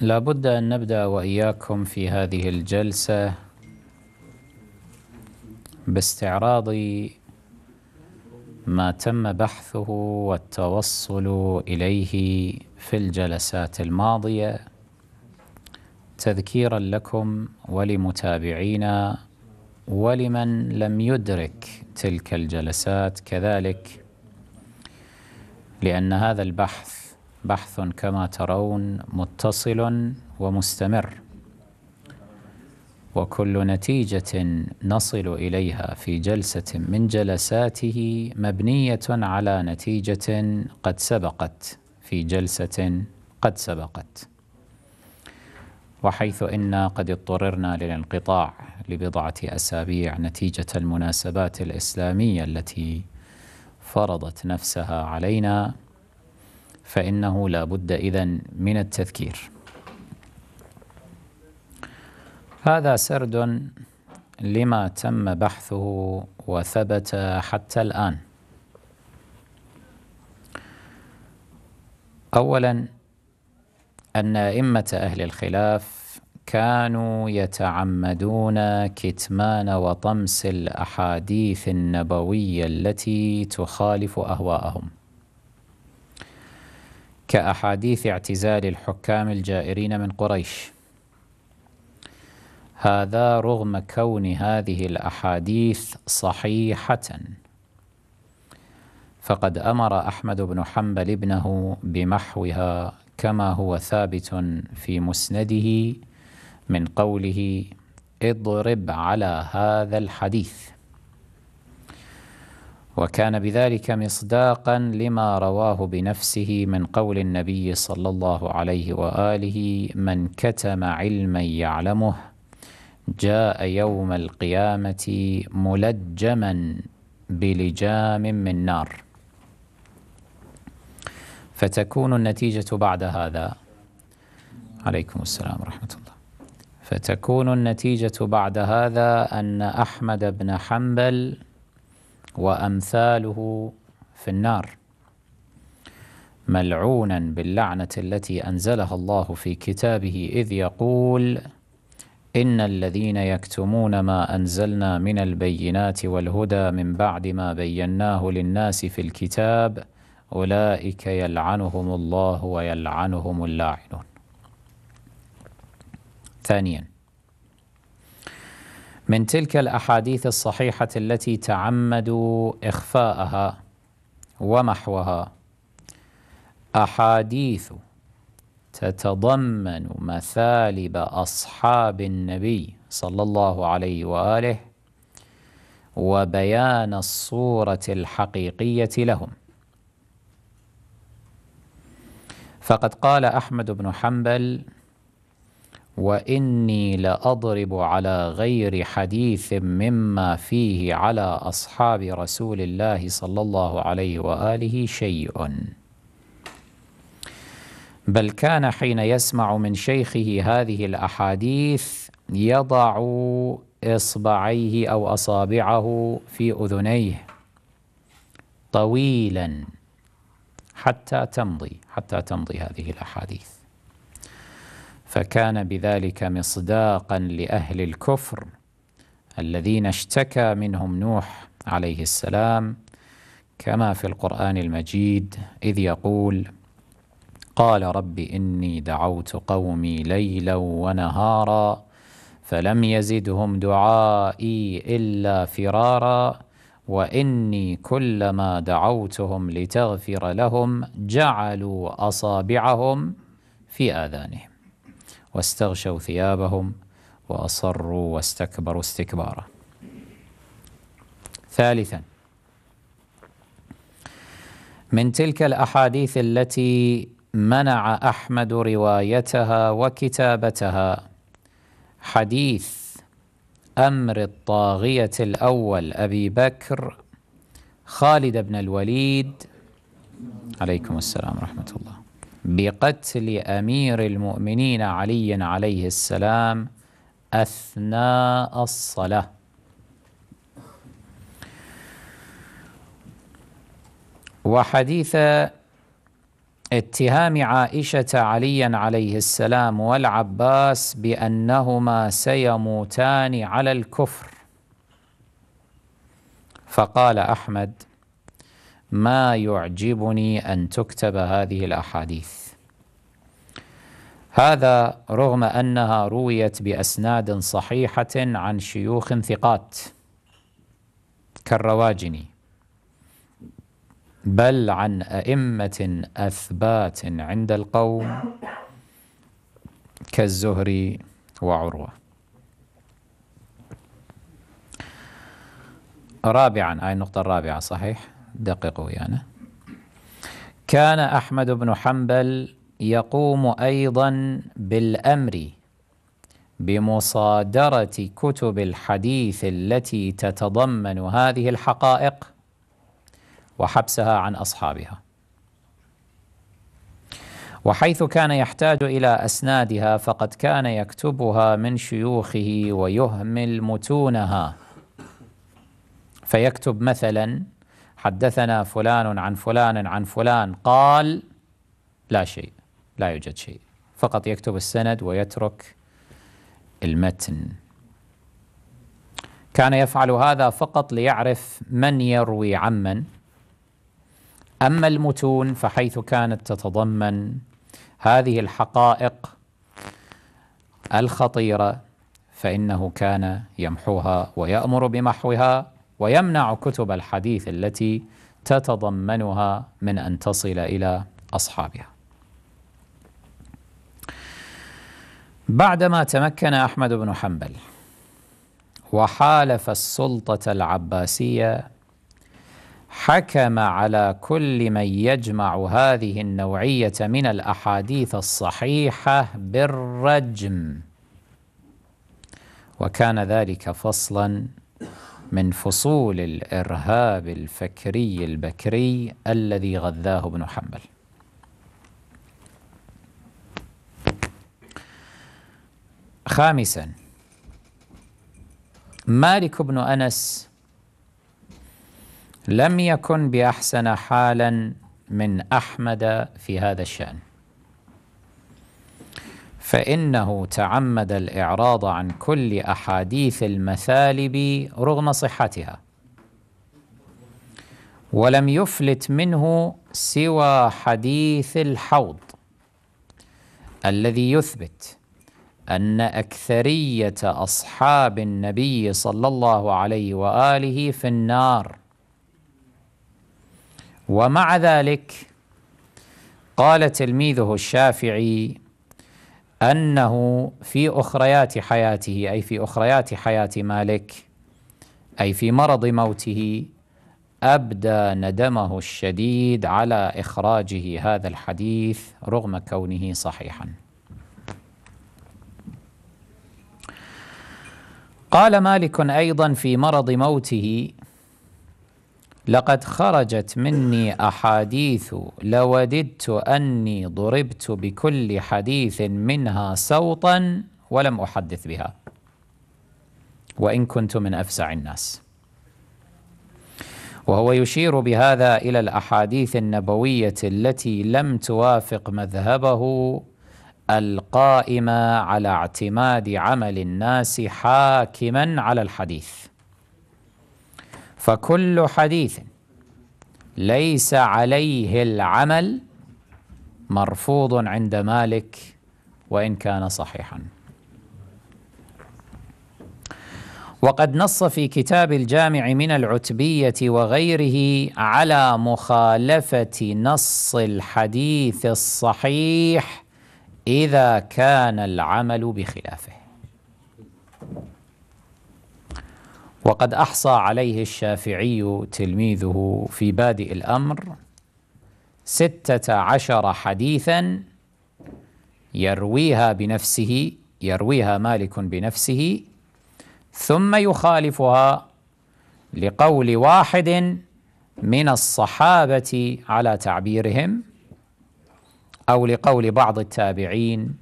لابد أن نبدأ وإياكم في هذه الجلسة باستعراض ما تم بحثه والتوصل إليه في الجلسات الماضية تذكيرا لكم ولمتابعينا ولمن لم يدرك تلك الجلسات كذلك لأن هذا البحث بحث كما ترون متصل ومستمر وكل نتيجة نصل إليها في جلسة من جلساته مبنية على نتيجة قد سبقت في جلسة قد سبقت وحيث إنا قد اضطررنا للانقطاع لبضعة أسابيع نتيجة المناسبات الإسلامية التي فرضت نفسها علينا فإنه لا بد إذا من التذكير هذا سرد لما تم بحثه وثبت حتى الآن أولا أن أئمة أهل الخلاف كانوا يتعمدون كتمان وطمس الأحاديث النبوية التي تخالف أهواءهم كأحاديث اعتزال الحكام الجائرين من قريش هذا رغم كون هذه الأحاديث صحيحة فقد أمر أحمد بن حنبل ابنه بمحوها كما هو ثابت في مسنده من قوله اضرب على هذا الحديث وكان بذلك مصداقا لما رواه بنفسه من قول النبي صلى الله عليه واله من كتم علما يعلمه جاء يوم القيامه ملجما بلجام من نار فتكون النتيجه بعد هذا عليكم السلام ورحمه الله فتكون النتيجه بعد هذا ان احمد بن حنبل وأمثاله في النار ملعونا باللعنة التي أنزلها الله في كتابه إذ يقول إن الذين يكتمون ما أنزلنا من البينات والهدى من بعد ما بيناه للناس في الكتاب أولئك يلعنهم الله ويلعنهم اللاعنون ثانياً من تلك الاحاديث الصحيحه التي تعمدوا اخفاءها ومحوها احاديث تتضمن مثالب اصحاب النبي صلى الله عليه واله وبيان الصوره الحقيقيه لهم فقد قال احمد بن حنبل واني لاضرب على غير حديث مما فيه على اصحاب رسول الله صلى الله عليه واله شيء بل كان حين يسمع من شيخه هذه الاحاديث يضع اصبعيه او اصابعه في اذنيه طويلا حتى تمضي حتى تمضي هذه الاحاديث فكان بذلك مصداقا لاهل الكفر الذين اشتكى منهم نوح عليه السلام كما في القران المجيد اذ يقول قال رب اني دعوت قومي ليلا ونهارا فلم يزدهم دعائي الا فرارا واني كلما دعوتهم لتغفر لهم جعلوا اصابعهم في اذانهم واستغشوا ثيابهم واصروا واستكبروا استكبارا. ثالثا من تلك الاحاديث التي منع احمد روايتها وكتابتها حديث امر الطاغيه الاول ابي بكر خالد بن الوليد عليكم السلام ورحمه الله بقتل أمير المؤمنين علي عليه السلام أثناء الصلاة وحديث اتهام عائشة عليا عليه السلام والعباس بأنهما سيموتان على الكفر فقال أحمد ما يعجبني أن تكتب هذه الأحاديث هذا رغم أنها رويت بأسناد صحيحة عن شيوخ ثقات كالرواجني بل عن أئمة أثبات عند القوم كالزهري وعروة رابعا هاي النقطة الرابعة صحيح دققوا يعني كان أحمد بن حنبل يقوم أيضا بالأمر بمصادرة كتب الحديث التي تتضمن هذه الحقائق وحبسها عن أصحابها وحيث كان يحتاج إلى أسنادها فقد كان يكتبها من شيوخه ويهمل متونها فيكتب مثلا حدثنا فلان عن فلان عن فلان قال لا شيء لا يوجد شيء فقط يكتب السند ويترك المتن كان يفعل هذا فقط ليعرف من يروي عمن أما المتون فحيث كانت تتضمن هذه الحقائق الخطيرة فإنه كان يمحوها ويأمر بمحوها ويمنع كتب الحديث التي تتضمنها من ان تصل الى اصحابها. بعدما تمكن احمد بن حنبل وحالف السلطه العباسيه حكم على كل من يجمع هذه النوعيه من الاحاديث الصحيحه بالرجم وكان ذلك فصلا من فصول الإرهاب الفكري البكري الذي غذاه ابن حنبل خامسا مالك بن أنس لم يكن بأحسن حالا من أحمد في هذا الشأن فإنه تعمد الإعراض عن كل أحاديث المثالب رغم صحتها ولم يفلت منه سوى حديث الحوض الذي يثبت أن أكثرية أصحاب النبي صلى الله عليه وآله في النار ومع ذلك قال تلميذه الشافعي أنه في أخريات حياته أي في أخريات حياة مالك أي في مرض موته أبدى ندمه الشديد على إخراجه هذا الحديث رغم كونه صحيحا قال مالك أيضا في مرض موته لقد خرجت مني احاديث لوددت اني ضربت بكل حديث منها سوطا ولم احدث بها وان كنت من افزع الناس وهو يشير بهذا الى الاحاديث النبويه التي لم توافق مذهبه القائمه على اعتماد عمل الناس حاكما على الحديث فكل حديث ليس عليه العمل مرفوض عند مالك وإن كان صحيحا وقد نص في كتاب الجامع من العتبية وغيره على مخالفة نص الحديث الصحيح إذا كان العمل بخلافه وقد أحصى عليه الشافعي تلميذه في بادئ الأمر ستة عشر حديثا يرويها بنفسه يرويها مالك بنفسه ثم يخالفها لقول واحد من الصحابة على تعبيرهم أو لقول بعض التابعين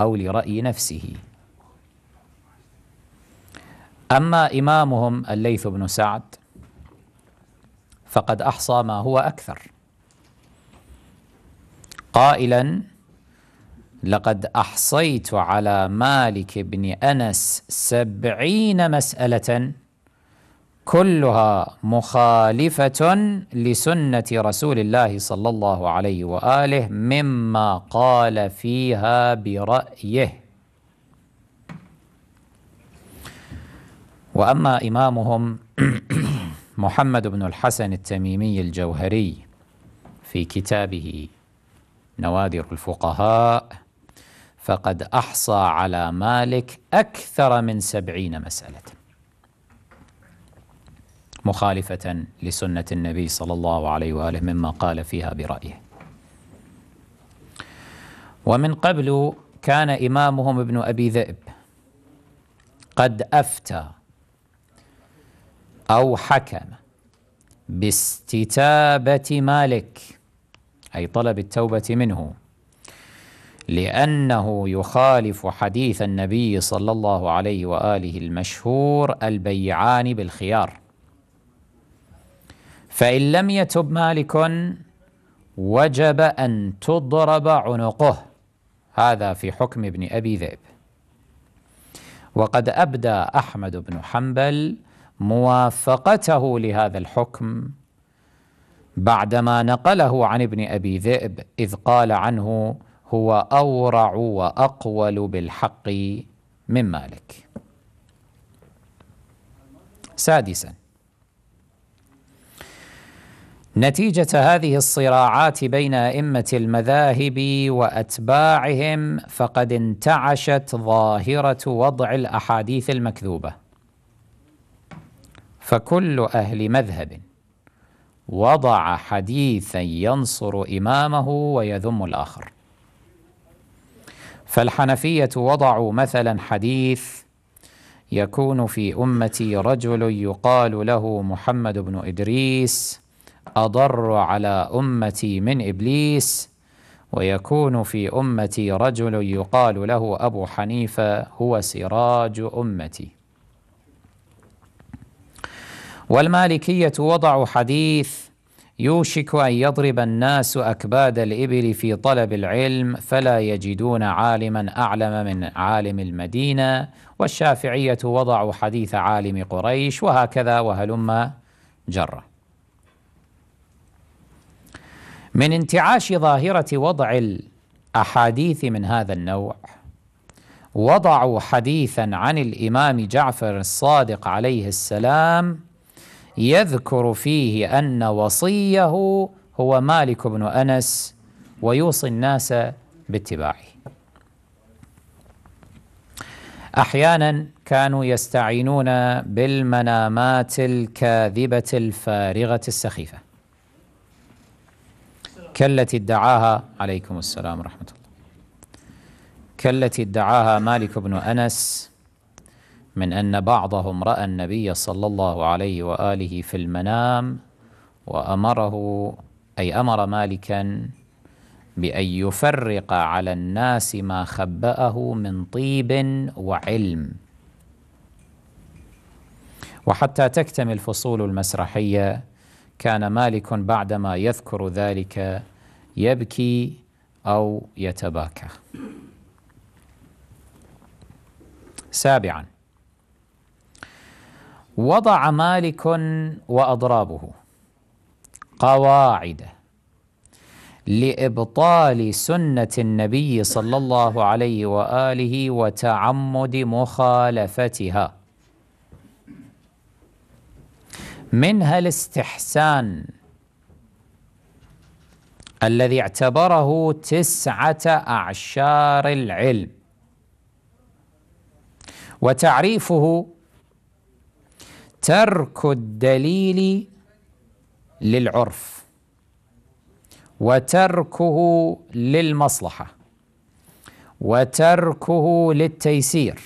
أو لرأي نفسه أما إمامهم الليث بن سعد فقد أحصى ما هو أكثر قائلا لقد أحصيت على مالك بن أنس سبعين مسألة كلها مخالفة لسنة رسول الله صلى الله عليه وآله مما قال فيها برأيه وأما إمامهم محمد بن الحسن التميمي الجوهري في كتابه نوادر الفقهاء فقد أحصى على مالك أكثر من سبعين مسألة مخالفة لسنة النبي صلى الله عليه وآله مما قال فيها برأيه ومن قبل كان إمامهم ابن أبي ذئب قد أفتى أو حكم باستتابة مالك أي طلب التوبة منه لأنه يخالف حديث النبي صلى الله عليه وآله المشهور البيعان بالخيار فإن لم يتب مالك وجب أن تضرب عنقه هذا في حكم ابن أبي ذئب وقد أبدى أحمد بن حنبل موافقته لهذا الحكم بعدما نقله عن ابن ابي ذئب اذ قال عنه هو اورع واقول بالحق من مالك سادسا نتيجه هذه الصراعات بين ائمه المذاهب واتباعهم فقد انتعشت ظاهره وضع الاحاديث المكذوبه فكل أهل مذهب وضع حديثا ينصر إمامه ويذم الآخر فالحنفية وضعوا مثلا حديث يكون في أمتي رجل يقال له محمد بن إدريس أضر على أمتي من إبليس ويكون في أمتي رجل يقال له أبو حنيفة هو سراج أمتي والمالكية وضعوا حديث يوشك أن يضرب الناس أكباد الإبل في طلب العلم فلا يجدون عالما أعلم من عالم المدينة والشافعية وضعوا حديث عالم قريش وهكذا وهلم جرة من انتعاش ظاهرة وضع الأحاديث من هذا النوع وضعوا حديثا عن الإمام جعفر الصادق عليه السلام يذكر فيه أن وصيه هو مالك بن أنس ويوصي الناس باتباعه أحيانا كانوا يستعينون بالمنامات الكاذبة الفارغة السخيفة كالتي ادعاها عليكم السلام ورحمة الله كالتي ادعاها مالك بن أنس من أن بعضهم رأى النبي صلى الله عليه وآله في المنام وأمره أي أمر مالكا بأن يفرق على الناس ما خبأه من طيب وعلم وحتى تكتمل فصول المسرحية كان مالك بعدما يذكر ذلك يبكي أو يتباكى سابعاً وضع مالك واضرابه قواعد لابطال سنه النبي صلى الله عليه واله وتعمد مخالفتها منها الاستحسان الذي اعتبره تسعه اعشار العلم وتعريفه ترك الدليل للعرف وتركه للمصلحه وتركه للتيسير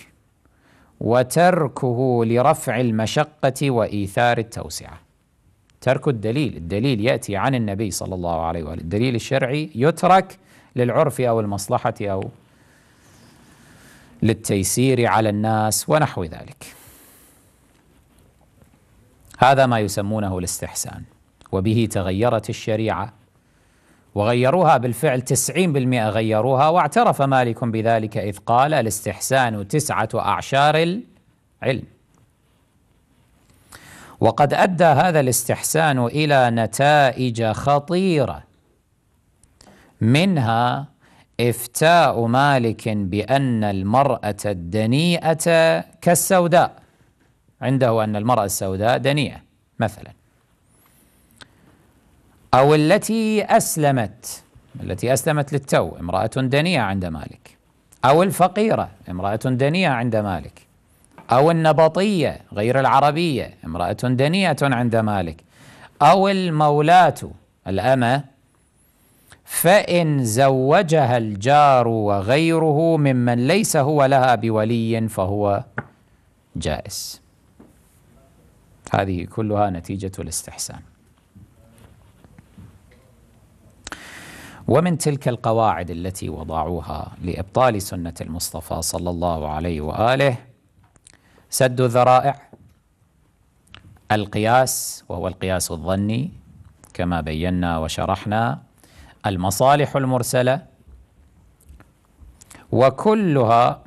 وتركه لرفع المشقه وايثار التوسعه ترك الدليل الدليل ياتي عن النبي صلى الله عليه واله الدليل الشرعي يترك للعرف او المصلحه او للتيسير على الناس ونحو ذلك هذا ما يسمونه الاستحسان وبه تغيرت الشريعة وغيروها بالفعل تسعين بالمئة غيروها واعترف مالك بذلك إذ قال الاستحسان تسعة أعشار العلم وقد أدى هذا الاستحسان إلى نتائج خطيرة منها افتاء مالك بأن المرأة الدنيئة كالسوداء عنده أن المرأة السوداء دنيئة مثلا أو التي أسلمت التي أسلمت للتو امرأة دنيئة عند مالك أو الفقيرة امرأة دنيئة عند مالك أو النبطية غير العربية امرأة دنيئة عند مالك أو المولاة الأمة فإن زوجها الجار وغيره ممن ليس هو لها بولي فهو جائز هذه كلها نتيجة الاستحسان ومن تلك القواعد التي وضعوها لإبطال سنة المصطفى صلى الله عليه وآله سد الذرائع القياس وهو القياس الظني كما بينا وشرحنا المصالح المرسلة وكلها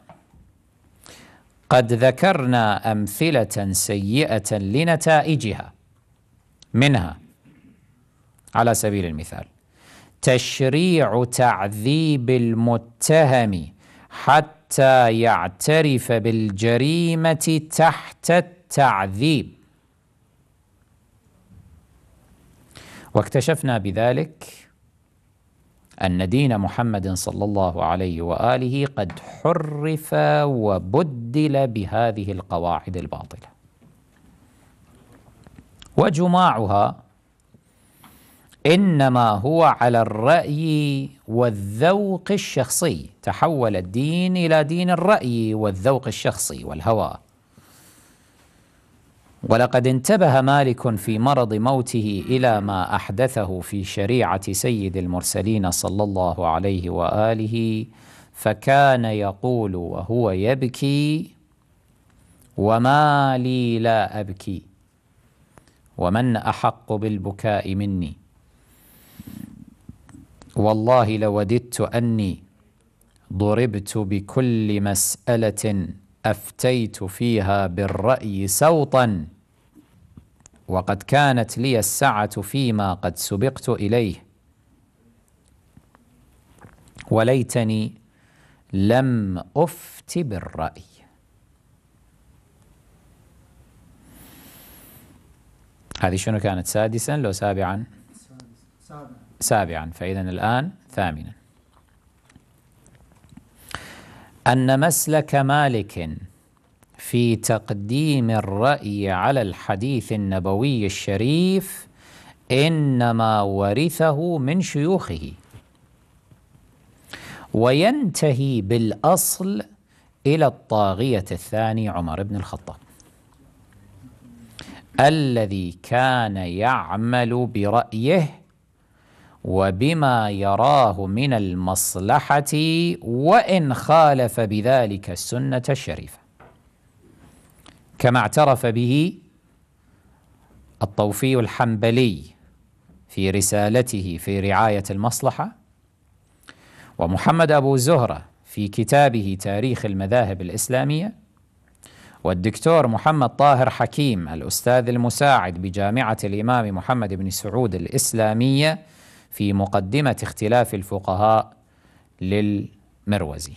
قد ذكرنا امثله سيئه لنتائجها منها على سبيل المثال تشريع تعذيب المتهم حتى يعترف بالجريمه تحت التعذيب واكتشفنا بذلك أن دين محمد صلى الله عليه وآله قد حرف وبدل بهذه القواعد الباطلة وجماعها إنما هو على الرأي والذوق الشخصي تحول الدين إلى دين الرأي والذوق الشخصي والهوى ولقد انتبه مالك في مرض موته الى ما احدثه في شريعه سيد المرسلين صلى الله عليه واله فكان يقول وهو يبكي وما لي لا ابكي ومن احق بالبكاء مني والله لوددت اني ضربت بكل مساله افتيت فيها بالراي سوطا وقد كانت لي السعة فيما قد سبقت إليه وليتني لم أفت بالرأي هذه شنو كانت سادسا لو سابعا سابعا فإذا الآن ثامنا أن مسلك مالك في تقديم الرأي على الحديث النبوي الشريف إنما ورثه من شيوخه وينتهي بالأصل إلى الطاغية الثاني عمر بن الخطاب الذي كان يعمل برأيه وبما يراه من المصلحة وإن خالف بذلك السنة الشريفة كما اعترف به الطوفي الحنبلي في رسالته في رعاية المصلحة ومحمد أبو زهرة في كتابه تاريخ المذاهب الإسلامية والدكتور محمد طاهر حكيم الأستاذ المساعد بجامعة الإمام محمد بن سعود الإسلامية في مقدمة اختلاف الفقهاء للمروزي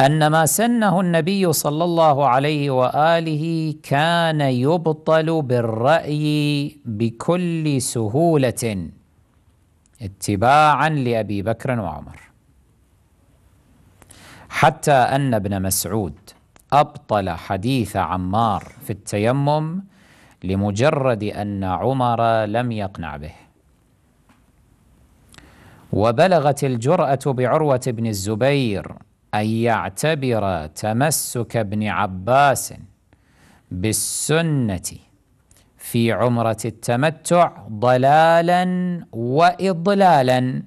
أن ما سنه النبي صلى الله عليه وآله كان يبطل بالرأي بكل سهولة اتباعا لأبي بكر وعمر حتى أن ابن مسعود أبطل حديث عمار في التيمم لمجرد أن عمر لم يقنع به وبلغت الجرأة بعروة بن الزبير أن يعتبر تمسك ابن عباس بالسنة في عمرة التمتع ضلالا وإضلالا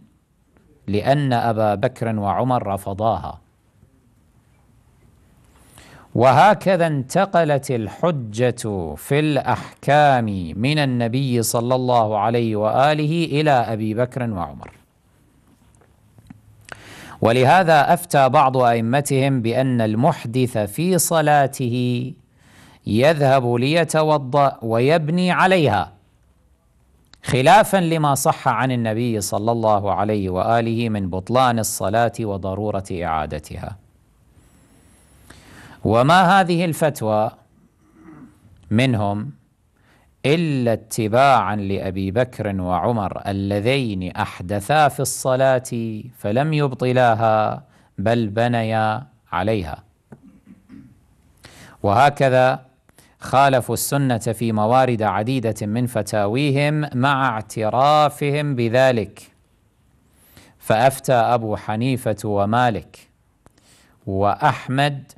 لأن أبا بكر وعمر رفضاها وهكذا انتقلت الحجة في الأحكام من النبي صلى الله عليه وآله إلى أبي بكر وعمر ولهذا افتى بعض ائمتهم بان المحدث في صلاته يذهب ليتوضا ويبني عليها خلافا لما صح عن النبي صلى الله عليه واله من بطلان الصلاه وضروره اعادتها وما هذه الفتوى منهم إلا اتباعا لأبي بكر وعمر اللذين أحدثا في الصلاة فلم يبطلاها بل بنيا عليها وهكذا خالفوا السنة في موارد عديدة من فتاويهم مع اعترافهم بذلك فأفتى أبو حنيفة ومالك وأحمد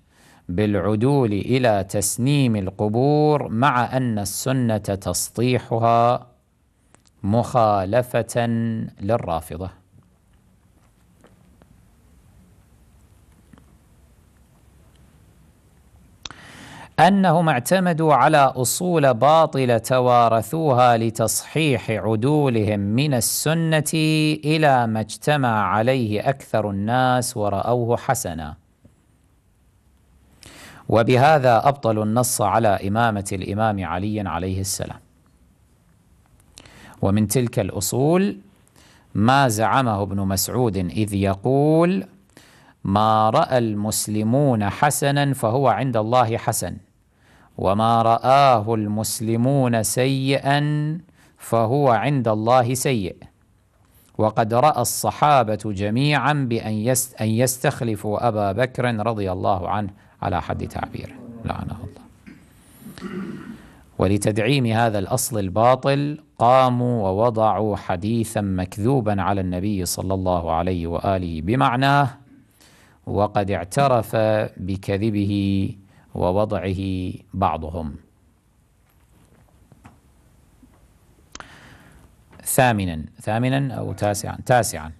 بالعدول إلى تسنيم القبور مع أن السنة تسطيحها مخالفة للرافضة أنهم اعتمدوا على أصول باطلة توارثوها لتصحيح عدولهم من السنة إلى ما اجتمع عليه أكثر الناس ورأوه حسناً وبهذا أبطلوا النص على إمامة الإمام علي عليه السلام ومن تلك الأصول ما زعمه ابن مسعود إذ يقول ما رأى المسلمون حسنا فهو عند الله حسن وما رآه المسلمون سيئا فهو عند الله سيء وقد رأى الصحابة جميعا بأن أن يستخلفوا أبا بكر رضي الله عنه على حد تعبيره لعنه الله ولتدعيم هذا الأصل الباطل قاموا ووضعوا حديثا مكذوبا على النبي صلى الله عليه وآله بمعناه وقد اعترف بكذبه ووضعه بعضهم ثامنا ثامنا أو تاسعا تاسعا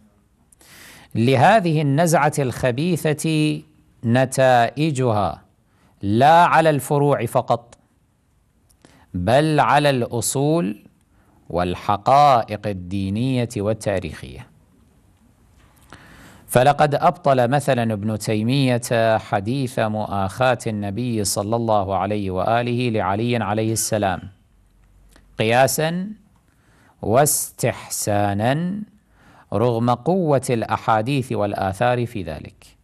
لهذه النزعة الخبيثة نتائجها لا على الفروع فقط بل على الاصول والحقائق الدينيه والتاريخيه فلقد ابطل مثلا ابن تيميه حديث مؤاخاه النبي صلى الله عليه واله لعلي عليه السلام قياسا واستحسانا رغم قوه الاحاديث والاثار في ذلك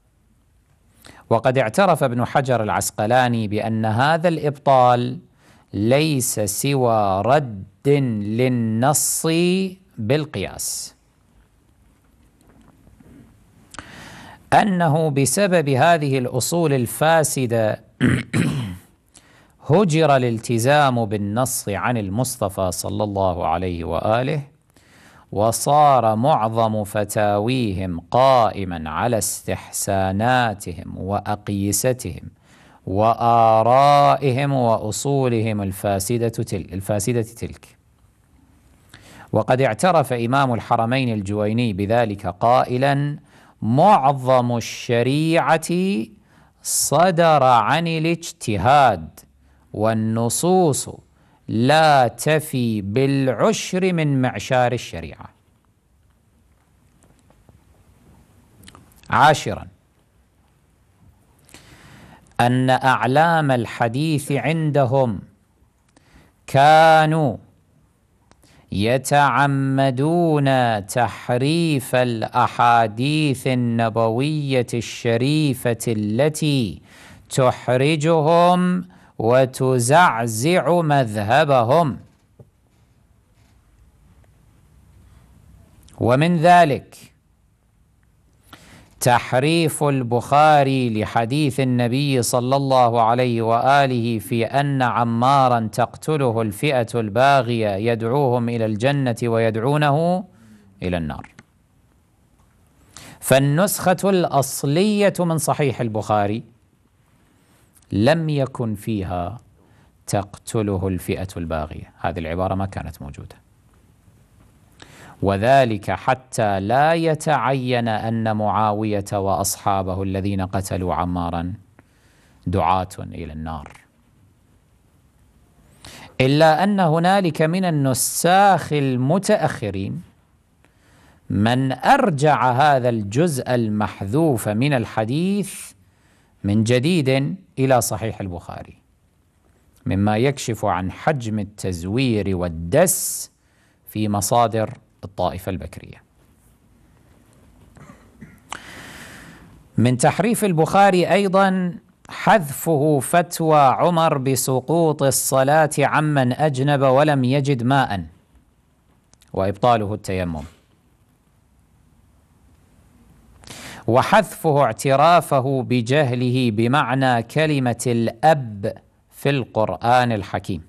وقد اعترف ابن حجر العسقلاني بان هذا الابطال ليس سوى رد للنص بالقياس انه بسبب هذه الاصول الفاسده هجر الالتزام بالنص عن المصطفى صلى الله عليه واله وصار معظم فتاويهم قائما على استحساناتهم وأقيستهم وآرائهم وأصولهم الفاسدة تلك, الفاسدة تلك وقد اعترف إمام الحرمين الجويني بذلك قائلا معظم الشريعة صدر عن الاجتهاد والنصوص لا تفي بالعشر من معشار الشريعة عاشرا أن أعلام الحديث عندهم كانوا يتعمدون تحريف الأحاديث النبوية الشريفة التي تحرجهم وتزعزع مذهبهم ومن ذلك تحريف البخاري لحديث النبي صلى الله عليه واله في ان عمارا تقتله الفئه الباغيه يدعوهم الى الجنه ويدعونه الى النار. فالنسخه الاصليه من صحيح البخاري لم يكن فيها تقتله الفئة الباغية هذه العبارة ما كانت موجودة وذلك حتى لا يتعين أن معاوية وأصحابه الذين قتلوا عمارا دعاة إلى النار إلا أن هنالك من النساخ المتأخرين من أرجع هذا الجزء المحذوف من الحديث من جديد إلى صحيح البخاري مما يكشف عن حجم التزوير والدس في مصادر الطائفة البكرية من تحريف البخاري أيضا حذفه فتوى عمر بسقوط الصلاة عمن أجنب ولم يجد ماء وإبطاله التيمم وحذفه اعترافه بجهله بمعنى كلمه الاب في القران الحكيم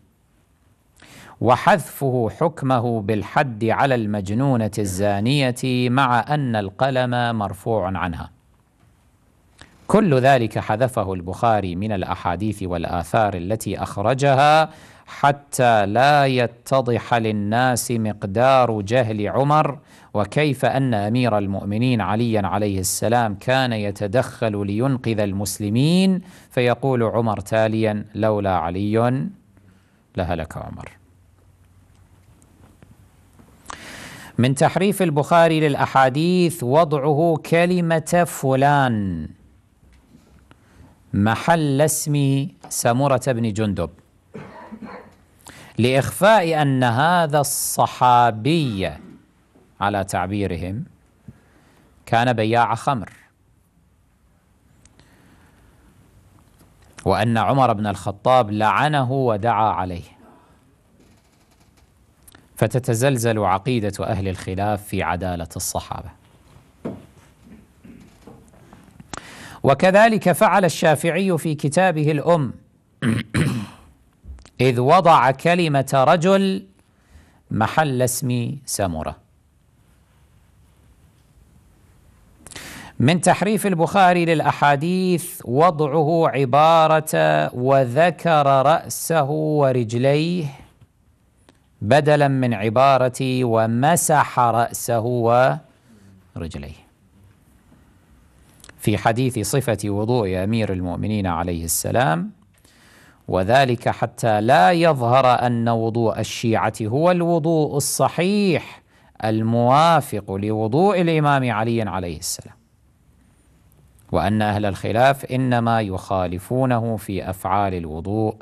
وحذفه حكمه بالحد على المجنونه الزانيه مع ان القلم مرفوع عنها كل ذلك حذفه البخاري من الاحاديث والاثار التي اخرجها حتى لا يتضح للناس مقدار جهل عمر وكيف ان امير المؤمنين عليا عليه السلام كان يتدخل لينقذ المسلمين فيقول عمر تاليا لولا علي لهلك عمر. من تحريف البخاري للاحاديث وضعه كلمه فلان محل اسم سمره بن جندب لإخفاء أن هذا الصحابي على تعبيرهم كان بياع خمر وأن عمر بن الخطاب لعنه ودعا عليه فتتزلزل عقيدة أهل الخلاف في عدالة الصحابة وكذلك فعل الشافعي في كتابه الأم إذ وضع كلمة رجل محل اسم سمرة من تحريف البخاري للأحاديث وضعه عبارة وذكر رأسه ورجليه بدلا من عبارة ومسح رأسه ورجليه في حديث صفة وضوء أمير المؤمنين عليه السلام وذلك حتى لا يظهر ان وضوء الشيعه هو الوضوء الصحيح الموافق لوضوء الامام علي عليه السلام وان اهل الخلاف انما يخالفونه في افعال الوضوء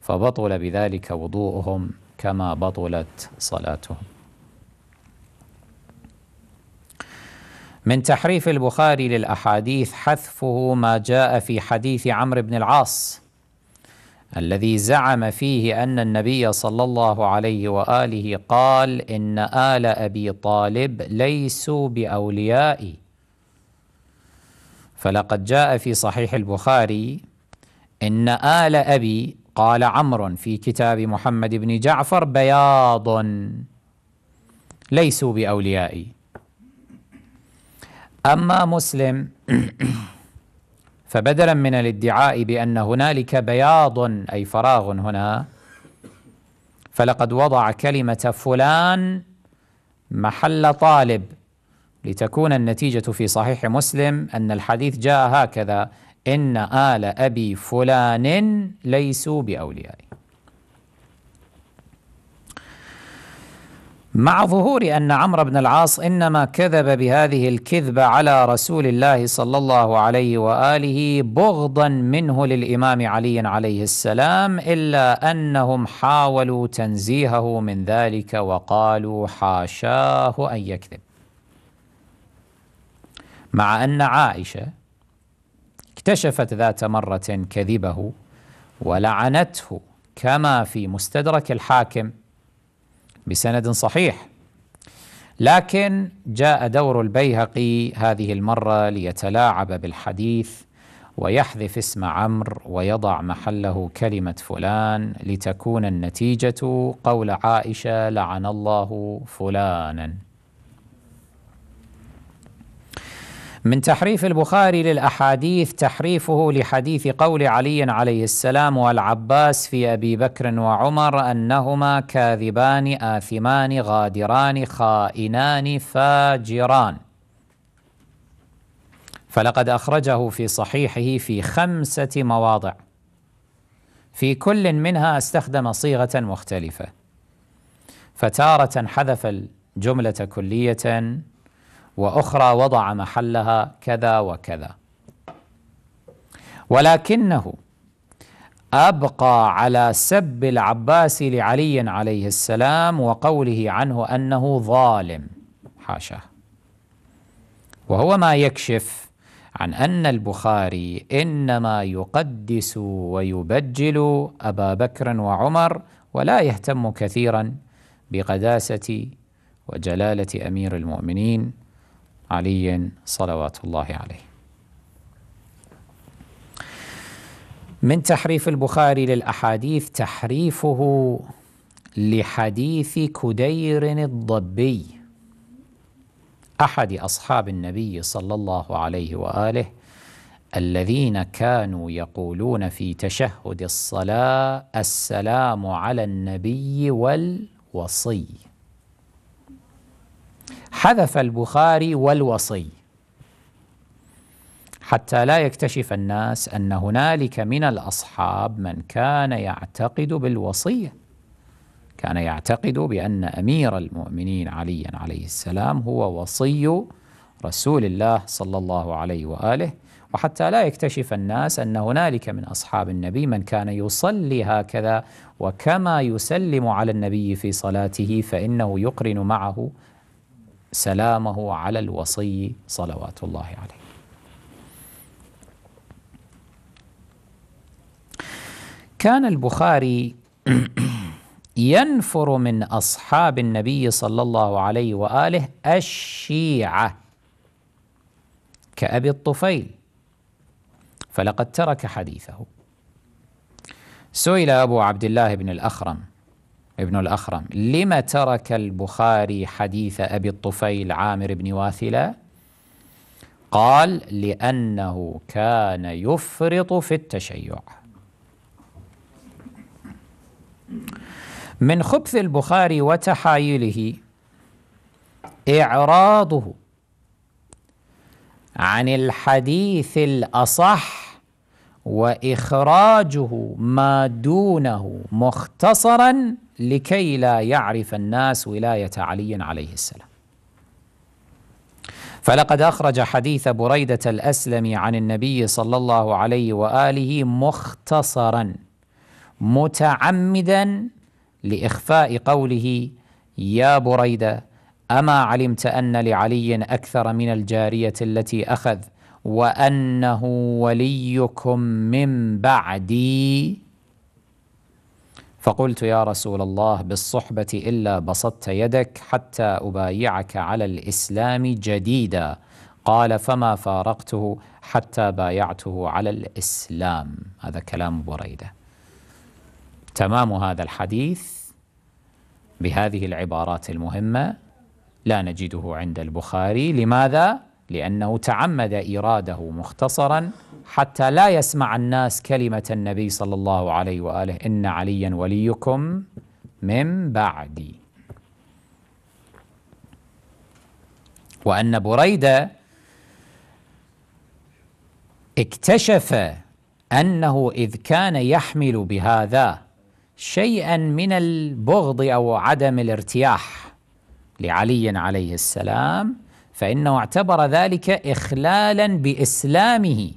فبطل بذلك وضوءهم كما بطلت صلاتهم من تحريف البخاري للاحاديث حذفه ما جاء في حديث عمرو بن العاص الذي زعم فيه أن النبي صلى الله عليه وآله قال إن آل أبي طالب ليسوا بأوليائي فلقد جاء في صحيح البخاري إن آل أبي قال عمرو في كتاب محمد بن جعفر بياض ليسوا بأوليائي أما مسلم فبدلا من الادعاء بان هنالك بياض اي فراغ هنا فلقد وضع كلمه فلان محل طالب لتكون النتيجه في صحيح مسلم ان الحديث جاء هكذا ان ال ابي فلان ليسوا باوليائي مع ظهور أن عمرو بن العاص إنما كذب بهذه الكذبة على رسول الله صلى الله عليه وآله بغضا منه للإمام علي عليه السلام إلا أنهم حاولوا تنزيهه من ذلك وقالوا حاشاه أن يكذب مع أن عائشة اكتشفت ذات مرة كذبه ولعنته كما في مستدرك الحاكم بسند صحيح لكن جاء دور البيهقي هذه المره ليتلاعب بالحديث ويحذف اسم عمرو ويضع محله كلمه فلان لتكون النتيجه قول عائشه لعن الله فلانا من تحريف البخاري للاحاديث تحريفه لحديث قول علي عليه السلام والعباس في ابي بكر وعمر انهما كاذبان اثمان غادران خائنان فاجران فلقد اخرجه في صحيحه في خمسه مواضع في كل منها استخدم صيغه مختلفه فتاره حذف الجمله كليه واخرى وضع محلها كذا وكذا ولكنه ابقى على سب العباس لعلي عليه السلام وقوله عنه انه ظالم حاشاه وهو ما يكشف عن ان البخاري انما يقدس ويبجل ابا بكر وعمر ولا يهتم كثيرا بقداسه وجلاله امير المؤمنين علي صلوات الله عليه من تحريف البخاري للأحاديث تحريفه لحديث كدير الضبي أحد أصحاب النبي صلى الله عليه وآله الذين كانوا يقولون في تشهد الصلاة السلام على النبي والوصي حذف البخاري والوصي حتى لا يكتشف الناس ان هنالك من الاصحاب من كان يعتقد بالوصيه كان يعتقد بان امير المؤمنين عليا عليه السلام هو وصي رسول الله صلى الله عليه واله وحتى لا يكتشف الناس ان هنالك من اصحاب النبي من كان يصلي هكذا وكما يسلم على النبي في صلاته فانه يقرن معه سلامه على الوصي صلوات الله عليه كان البخاري ينفر من أصحاب النبي صلى الله عليه وآله الشيعة كأبي الطفيل فلقد ترك حديثه سئل أبو عبد الله بن الأخرم ابن الأخرم لما ترك البخاري حديث أبي الطفيل عامر بن واثلة قال لأنه كان يفرط في التشيع من خبث البخاري وتحايله إعراضه عن الحديث الأصح وإخراجه ما دونه مختصرا لكي لا يعرف الناس ولاية علي عليه السلام فلقد أخرج حديث بريدة الأسلم عن النبي صلى الله عليه وآله مختصرا متعمدا لإخفاء قوله يا بريدة أما علمت أن لعلي أكثر من الجارية التي أخذ وأنه وليكم من بعدي فقلت يا رسول الله بالصحبة إلا بسطت يدك حتى أبايعك على الإسلام جديدا قال فما فارقته حتى بايعته على الإسلام هذا كلام بريدة تمام هذا الحديث بهذه العبارات المهمة لا نجده عند البخاري لماذا؟ لأنه تعمد إيراده مختصرا حتى لا يسمع الناس كلمة النبي صلى الله عليه وآله إن عليا وليكم من بعدي وأن بريدة اكتشف أنه إذ كان يحمل بهذا شيئا من البغض أو عدم الارتياح لعلي عليه السلام فانه اعتبر ذلك اخلالا باسلامه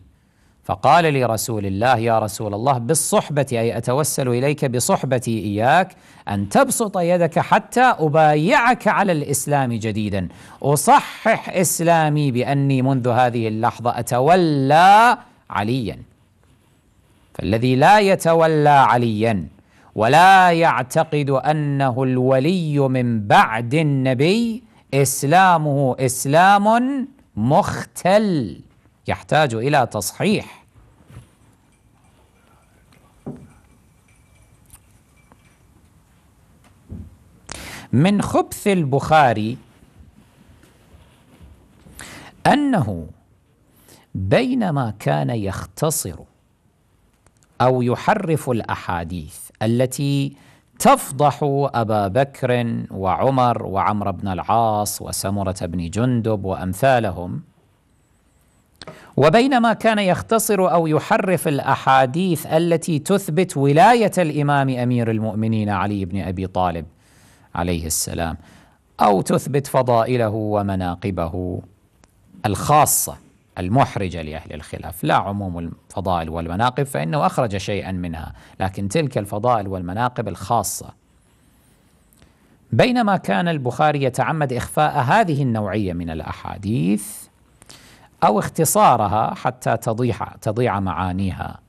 فقال لرسول الله يا رسول الله بالصحبه اي اتوسل اليك بصحبتي اياك ان تبسط يدك حتى ابايعك على الاسلام جديدا اصحح اسلامي باني منذ هذه اللحظه اتولى عليا فالذي لا يتولى عليا ولا يعتقد انه الولي من بعد النبي اسلامه اسلام مختل يحتاج الى تصحيح من خبث البخاري انه بينما كان يختصر او يحرف الاحاديث التي تفضح ابا بكر وعمر وعمر بن العاص وسمره بن جندب وامثالهم وبينما كان يختصر او يحرف الاحاديث التي تثبت ولايه الامام امير المؤمنين علي بن ابي طالب عليه السلام او تثبت فضائله ومناقبه الخاصه المحرجة لأهل الخلاف لا عموم الفضائل والمناقب فإنه أخرج شيئا منها لكن تلك الفضائل والمناقب الخاصة بينما كان البخاري يتعمد إخفاء هذه النوعية من الأحاديث أو اختصارها حتى تضيع تضيع معانيها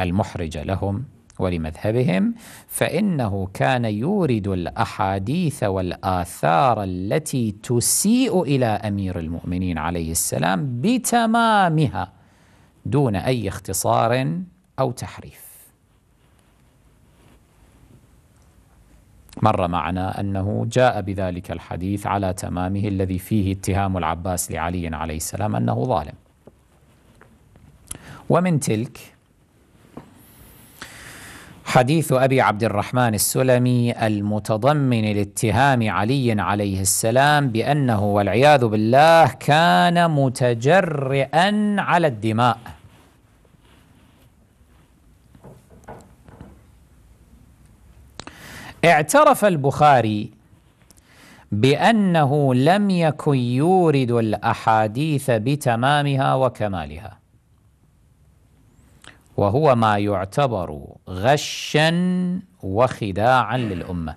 المحرجة لهم ولمذهبهم فإنه كان يورد الأحاديث والآثار التي تسيء إلى أمير المؤمنين عليه السلام بتمامها دون أي اختصار أو تحريف مر معنا أنه جاء بذلك الحديث على تمامه الذي فيه اتهام العباس لعلي عليه السلام أنه ظالم ومن تلك حديث أبي عبد الرحمن السلمي المتضمن لاتهام علي عليه السلام بأنه والعياذ بالله كان متجرئا على الدماء اعترف البخاري بأنه لم يكن يورد الأحاديث بتمامها وكمالها وهو ما يعتبر غشا وخداعا للأمة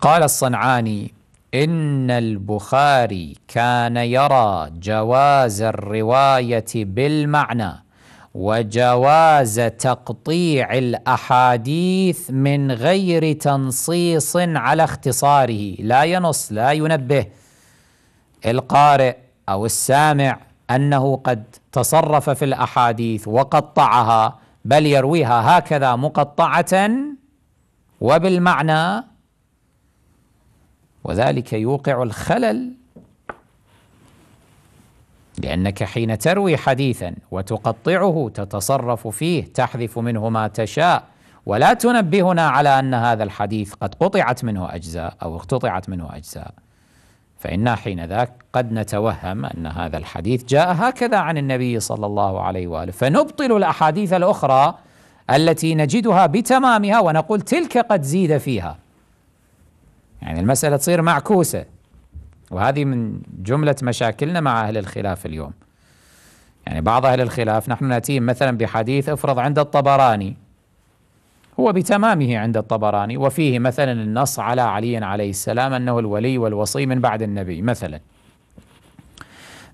قال الصنعاني إن البخاري كان يرى جواز الرواية بالمعنى وجواز تقطيع الأحاديث من غير تنصيص على اختصاره لا ينص لا ينبه القارئ أو السامع انه قد تصرف في الاحاديث وقطعها بل يرويها هكذا مقطعه وبالمعنى وذلك يوقع الخلل لانك حين تروي حديثا وتقطعه تتصرف فيه تحذف منه ما تشاء ولا تنبهنا على ان هذا الحديث قد قطعت منه اجزاء او اقتطعت منه اجزاء فإنا حين ذاك قد نتوهم أن هذا الحديث جاء هكذا عن النبي صلى الله عليه وآله فنبطل الأحاديث الأخرى التي نجدها بتمامها ونقول تلك قد زيد فيها يعني المسألة تصير معكوسة وهذه من جملة مشاكلنا مع أهل الخلاف اليوم يعني بعض أهل الخلاف نحن نأتيهم مثلا بحديث افرض عند الطبراني هو بتمامه عند الطبراني وفيه مثلا النص على علي عليه السلام أنه الولي والوصي من بعد النبي مثلا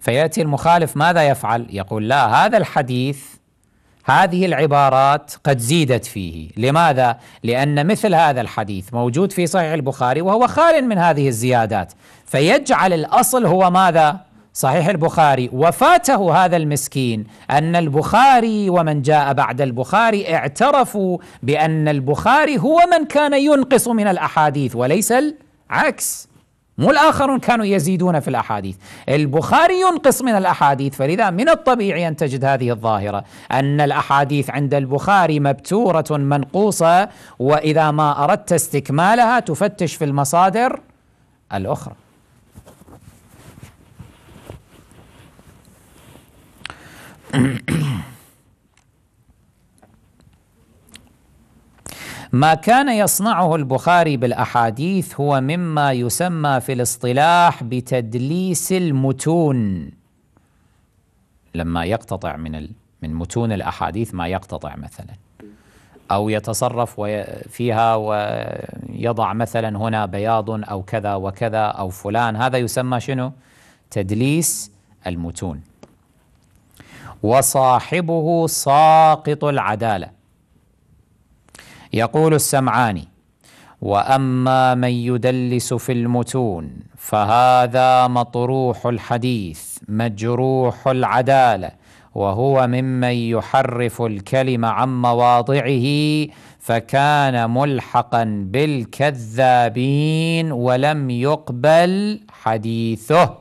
فيأتي المخالف ماذا يفعل يقول لا هذا الحديث هذه العبارات قد زيدت فيه لماذا؟ لأن مثل هذا الحديث موجود في صحيح البخاري وهو خال من هذه الزيادات فيجعل الأصل هو ماذا؟ صحيح البخاري وفاته هذا المسكين ان البخاري ومن جاء بعد البخاري اعترفوا بان البخاري هو من كان ينقص من الاحاديث وليس العكس مو الاخرون كانوا يزيدون في الاحاديث، البخاري ينقص من الاحاديث فلذا من الطبيعي ان تجد هذه الظاهره ان الاحاديث عند البخاري مبتوره منقوصه واذا ما اردت استكمالها تفتش في المصادر الاخرى. ما كان يصنعه البخاري بالاحاديث هو مما يسمى في الاصطلاح بتدليس المتون لما يقتطع من ال من متون الاحاديث ما يقتطع مثلا او يتصرف فيها ويضع مثلا هنا بياض او كذا وكذا او فلان هذا يسمى شنو؟ تدليس المتون وصاحبه ساقط العداله يقول السمعاني واما من يدلس في المتون فهذا مطروح الحديث مجروح العداله وهو ممن يحرف الكلم عن مواضعه فكان ملحقا بالكذابين ولم يقبل حديثه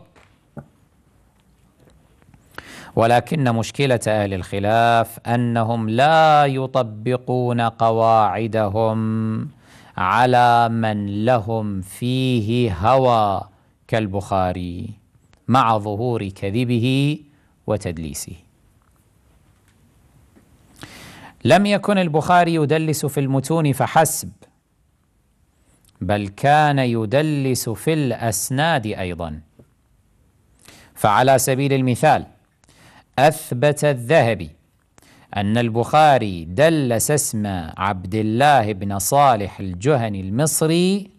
ولكن مشكله اهل الخلاف انهم لا يطبقون قواعدهم على من لهم فيه هوى كالبخاري مع ظهور كذبه وتدليسه لم يكن البخاري يدلس في المتون فحسب بل كان يدلس في الاسناد ايضا فعلى سبيل المثال أثبت الذهبي أن البخاري دلس اسم عبد الله بن صالح الجهني المصري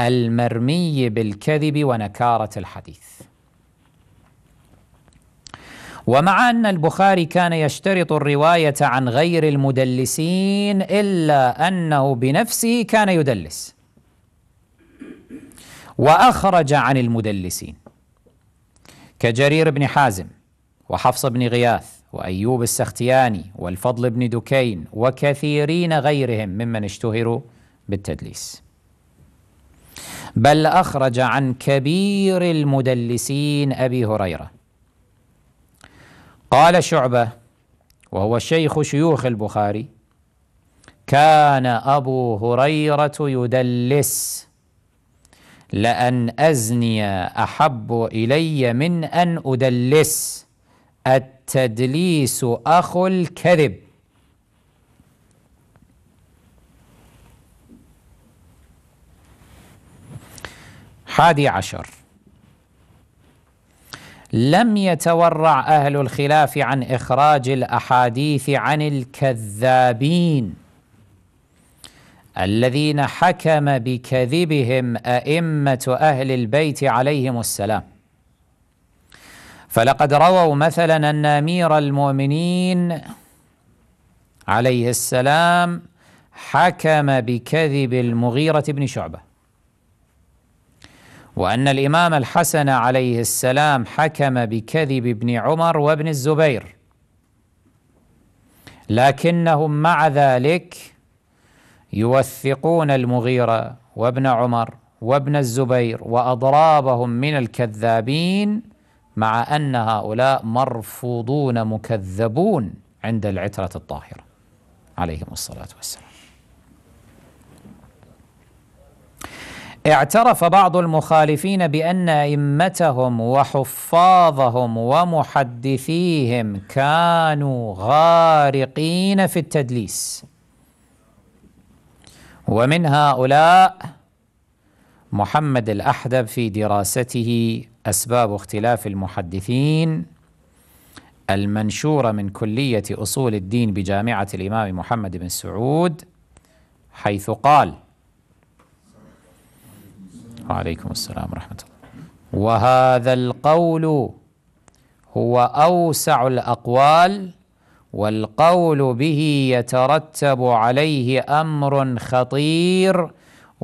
المرمي بالكذب ونكارة الحديث ومع أن البخاري كان يشترط الرواية عن غير المدلسين إلا أنه بنفسه كان يدلس وأخرج عن المدلسين كجرير بن حازم وحفص بن غياث وايوب السختياني والفضل بن دكين وكثيرين غيرهم ممن اشتهروا بالتدليس بل اخرج عن كبير المدلسين ابي هريره قال شعبه وهو شيخ شيوخ البخاري كان ابو هريره يدلس لان ازني احب الي من ان ادلس التدليس أخو الكذب حادي عشر لم يتورع أهل الخلاف عن إخراج الأحاديث عن الكذابين الذين حكم بكذبهم أئمة أهل البيت عليهم السلام فلقد رووا مثلا أن أمير المؤمنين عليه السلام حكم بكذب المغيرة بن شعبة وأن الإمام الحسن عليه السلام حكم بكذب ابن عمر وابن الزبير لكنهم مع ذلك يوثقون المغيرة وابن عمر وابن الزبير وأضرابهم من الكذابين مع أن هؤلاء مرفوضون مكذبون عند العترة الطاهرة عليهم الصلاة والسلام اعترف بعض المخالفين بأن أئمتهم وحفاظهم ومحدثيهم كانوا غارقين في التدليس ومن هؤلاء محمد الأحدب في دراسته أسباب اختلاف المحدثين المنشورة من كلية أصول الدين بجامعة الإمام محمد بن سعود حيث قال وعليكم السلام ورحمة الله وهذا القول هو أوسع الأقوال والقول به يترتب عليه أمر خطير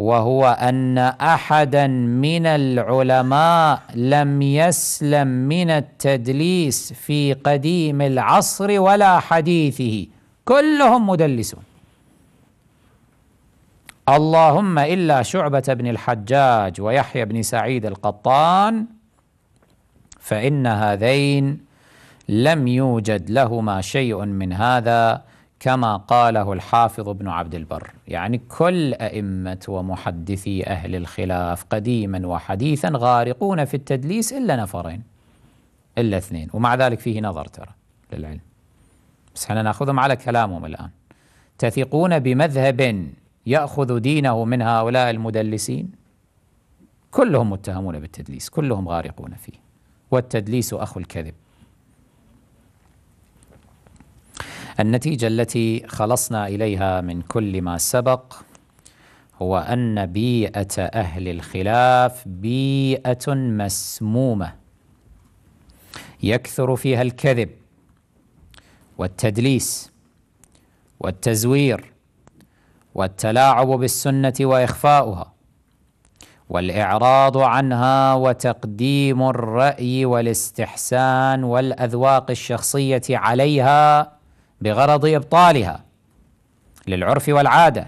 وهو أن أحدا من العلماء لم يسلم من التدليس في قديم العصر ولا حديثه كلهم مدلسون اللهم إلا شعبة بن الحجاج ويحيى بن سعيد القطان فإن هذين لم يوجد لهما شيء من هذا كما قاله الحافظ ابن عبد البر يعني كل أئمة ومحدثي أهل الخلاف قديما وحديثا غارقون في التدليس إلا نفرين إلا اثنين ومع ذلك فيه نظر ترى للعلم بس احنا ناخذهم على كلامهم الآن تثقون بمذهب يأخذ دينه من هؤلاء المدلسين كلهم متهمون بالتدليس كلهم غارقون فيه والتدليس أخو الكذب النتيجة التي خلصنا إليها من كل ما سبق هو أن بيئة أهل الخلاف بيئة مسمومة يكثر فيها الكذب والتدليس والتزوير والتلاعب بالسنة وإخفاؤها والإعراض عنها وتقديم الرأي والاستحسان والأذواق الشخصية عليها بغرض ابطالها للعرف والعاده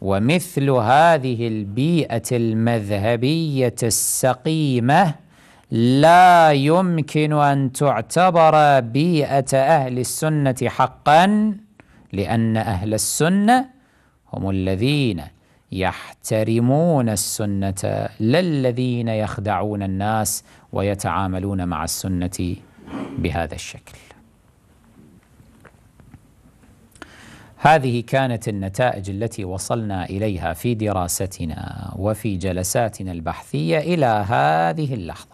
ومثل هذه البيئه المذهبيه السقيمه لا يمكن ان تعتبر بيئه اهل السنه حقا لان اهل السنه هم الذين يحترمون السنه لا الذين يخدعون الناس ويتعاملون مع السنه بهذا الشكل هذه كانت النتائج التي وصلنا اليها في دراستنا وفي جلساتنا البحثيه الى هذه اللحظه